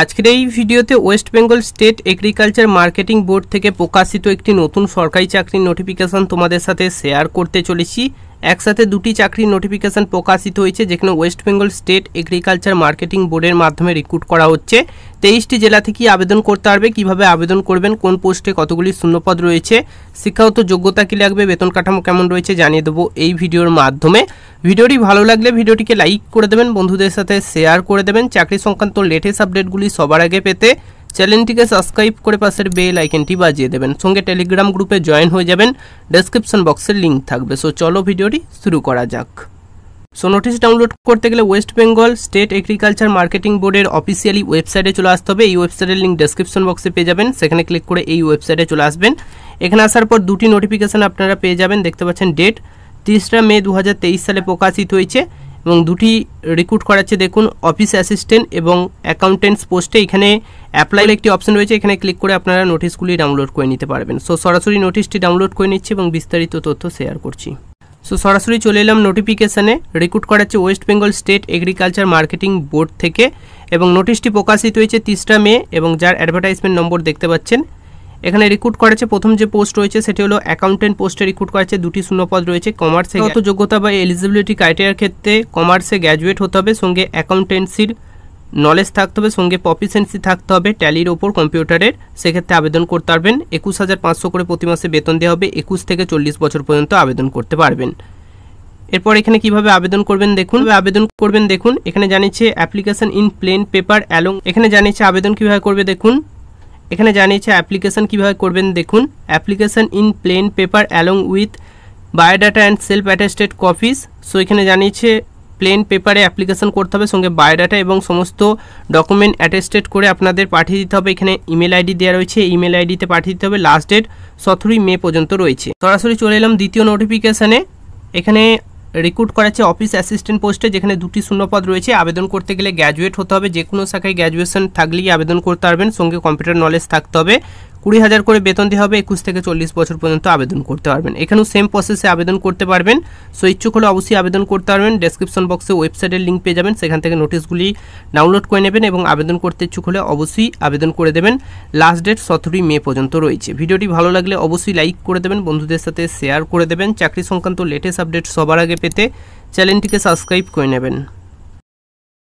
আজকের এই ভিডিওতে West Bengal state agriculture marketing board থেকে প্রকাশিত একটি নতুন সরকারি চাকরির নোটিফিকেশন তোমাদের সাথে শেয়ার করতে চলেছি একসাথে দুটি চাকরির নোটিফিকেশান প্রকাশিত হয়েছে যেখানে West Bengal state agriculture marketing বোর্ডের মাধ্যমে রিক্রুট করা হচ্ছে তেইশটি জেলা থেকে আবেদন করতে পারবে কীভাবে আবেদন করবেন কোন পোস্টে কতগুলি শূন্যপদ রয়েছে শিক্ষাগত যোগ্যতা কী লাগবে বেতন কাঠামো কেমন রয়েছে জানিয়ে দেবো এই ভিডিওর মাধ্যমে ভিডিওটি ভালো লাগলে ভিডিওটিকে লাইক করে দেবেন বন্ধুদের সাথে শেয়ার করে দেবেন চাকরি সংক্রান্ত লেটেস্ট আপডেটগুলি সবার আগে পেতে চ্যানেলটিকে সাবস্ক্রাইব করে পাশের বেল আইকনটি বাজিয়ে দেবেন সঙ্গে টেলিগ্রাম গ্রুপে জয়েন হয়ে যাবেন ডেসক্রিপশন বক্সের লিঙ্ক থাকবে সো চলো ভিডিওটি শুরু করা যাক সো নোটিশ ডাউনলোড করতে গেলে West Bengal state agriculture marketing বোর্ডের অফিসিয়ালি ওয়েবসাইটে চলে আসতে হবে এই ওয়েবসাইটের লিঙ্ক ডেসক্রিপশন বক্সে পেয়ে যাবেন সেখানে ক্লিক করে এই ওয়েবসাইটে চলে আসবেন এখানে আসার পর দুটি নোটিফিকেশান আপনারা পেয়ে যাবেন দেখতে পাচ্ছেন ডেট তিরিশটা মে দু সালে প্রকাশিত হয়েছে এবং দুটি রিক্রুট করাচ্ছে দেখুন অফিস অ্যাসিস্ট্যান্ট এবং অ্যাকাউন্টেন্টস পোস্টে এখানে অ্যাপ্লাই একটি অপশন রয়েছে এখানে ক্লিক করে আপনারা নোটিশগুলি ডাউনলোড করে নিতে পারবেন সো সরাসরি নোটিশটি ডাউনলোড করে নিচ্ছি এবং বিস্তারিত তথ্য শেয়ার করছি সো সরাসরি চলে এলাম নোটিফিকেশানে রিক্রুট করাচ্ছে West Bengal state agriculture marketing board থেকে এবং নোটিশটি প্রকাশিত হয়েছে তিসরা মে এবং যার অ্যাডভার্টাইজমেন্ট নম্বর দেখতে পাচ্ছেন এখানে রিক্রুট করেছে প্রথম যে পোস্ট রয়েছে সেটি হলো অ্যাকাউন্টেন্ট পোস্টে রিক্রুট করেছে দুটি শূন্যপদ রয়েছে কমার্সে গত যোগ্যতা বা এলিজিবিলিটি ক্রাইটেরিয়ার ক্ষেত্রে কমার্সে গ্র্যাজুয়েট হতে হবে সঙ্গে অ্যাকাউন্টেন্সির নলেজ থাকতে হবে সঙ্গে প্রফিসিয়েন্সি থাকতে হবে ট্যালির ওপর কম্পিউটারের সেক্ষেত্রে আবেদন করতে পারবেন একুশ হাজার পাঁচশো করে প্রতি মাসে বেতন দেওয়া হবে একুশ থেকে চল্লিশ বছর পর্যন্ত আবেদন করতে পারবেন এরপর এখানে কিভাবে আবেদন করবেন দেখুন আবেদন করবেন দেখুন এখানে জানিয়েছে application in plain paper along এখানে জানিয়েছে আবেদন কিভাবে করবে দেখুন এখানে জানিয়েছে অ্যাপ্লিকেশান কীভাবে করবেন দেখুন application in plain paper along with biodata and self attested copies so এখানে জানিয়েছে প্লেন পেপারে অ্যাপ্লিকেশান করতে হবে সঙ্গে বায়োডাটা এবং সমস্ত ডকুমেন্ট অ্যাটেস্টেড করে আপনাদের পাঠিয়ে দিতে হবে এখানে ইমেল আইডি দেওয়া রয়েছে ইমেল আইডিতে পাঠিয়ে দিতে হবে লাস্ট ডেট সতেরোই মে পর্যন্ত রয়েছে সরাসরি চলে এলাম দ্বিতীয় নোটিফিকেশানে এখানে রিক্রুট করা হচ্ছে অফিস অ্যাসিস্ট্যান্ট পোস্টে যেখানে দুটি শূন্যপদ রয়েছে আবেদন করতে গেলে গ্র্যাজুয়েট হতে হবে যে কোনো শাখায় গ্র্যাজুয়েশন থাকলেই আবেদন করতে পারবেন সঙ্গে কম্পিউটার নলেজ থাকতে হবে কুড়ি হাজার করে বেতন দিয়ে হবে একুশ থেকে চল্লিশ বছর পর্যন্ত আবেদন করতে পারবেন এখানেও সেম প্রসেসে আবেদন করতে পারবেন সো ইচ্ছুক হলে অবশ্যই আবেদন করতে পারবেন ডেসক্রিপশন বক্সে ওয়েবসাইটের লিঙ্ক পেয়ে যাবেন সেখান থেকে নোটিশগুলি ডাউনলোড করে নেবেন এবং আবেদন করতে ইচ্ছুক হলে অবশ্যই আবেদন করে দেবেন লাস্ট ডেট সতেরোই মে পর্যন্ত রয়েছে ভিডিওটি ভালো লাগলে অবশ্যই লাইক করে দেবেন বন্ধুদের সাথে শেয়ার করে দেবেন চাকরি সংক্রান্ত লেটেস্ট আপডেট সবার আগে পেতে চ্যানেলটিকে সাবস্ক্রাইব করে নেবেন